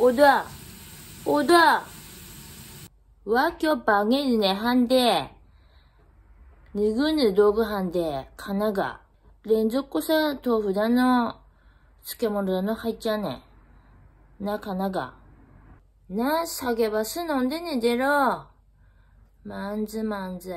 오다오다와교방에는한데누구는도구한데가나가連続こさと普だの漬物の入っちゃね。なかなが。な、下げばす飲んでねでろ。まんずまんず。